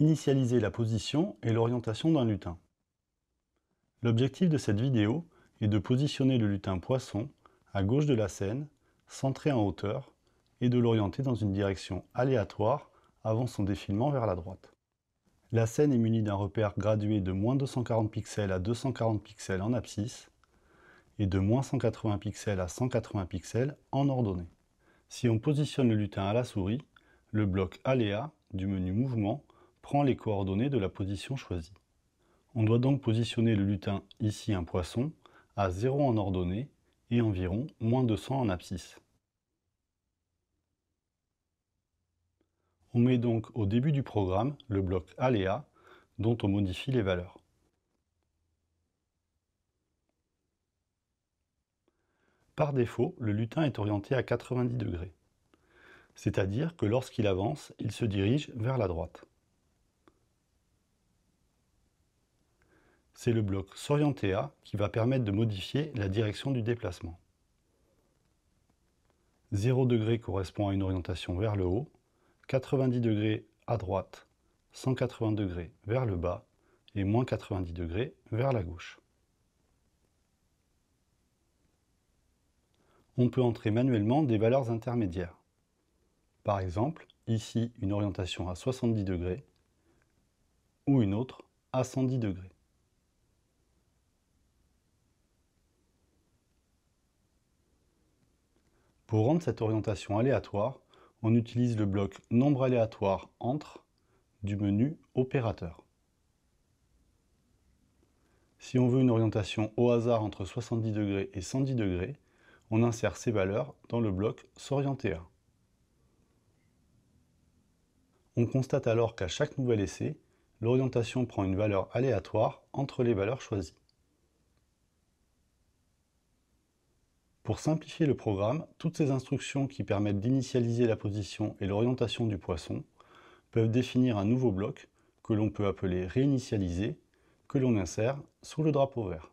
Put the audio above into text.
initialiser la position et l'orientation d'un lutin. L'objectif de cette vidéo est de positionner le lutin poisson à gauche de la scène, centré en hauteur, et de l'orienter dans une direction aléatoire avant son défilement vers la droite. La scène est munie d'un repère gradué de moins 240 pixels à 240 pixels en abscisse et de moins 180 pixels à 180 pixels en ordonnée. Si on positionne le lutin à la souris, le bloc aléa du menu mouvement les coordonnées de la position choisie. On doit donc positionner le lutin ici un poisson, à 0 en ordonnée et environ moins 200 en abscisse. On met donc au début du programme le bloc aléa dont on modifie les valeurs. Par défaut, le lutin est orienté à 90 degrés, c'est-à-dire que lorsqu'il avance, il se dirige vers la droite. C'est le bloc s'orienter à qui va permettre de modifier la direction du déplacement. 0 correspond à une orientation vers le haut, 90 à droite, 180 vers le bas et moins 90 vers la gauche. On peut entrer manuellement des valeurs intermédiaires. Par exemple, ici une orientation à 70 ou une autre à 110 Pour rendre cette orientation aléatoire, on utilise le bloc nombre aléatoire entre du menu opérateur. Si on veut une orientation au hasard entre 70 degrés et 110 degrés, on insère ces valeurs dans le bloc s'orienter On constate alors qu'à chaque nouvel essai, l'orientation prend une valeur aléatoire entre les valeurs choisies. Pour simplifier le programme, toutes ces instructions qui permettent d'initialiser la position et l'orientation du poisson peuvent définir un nouveau bloc que l'on peut appeler réinitialiser, que l'on insère sous le drapeau vert.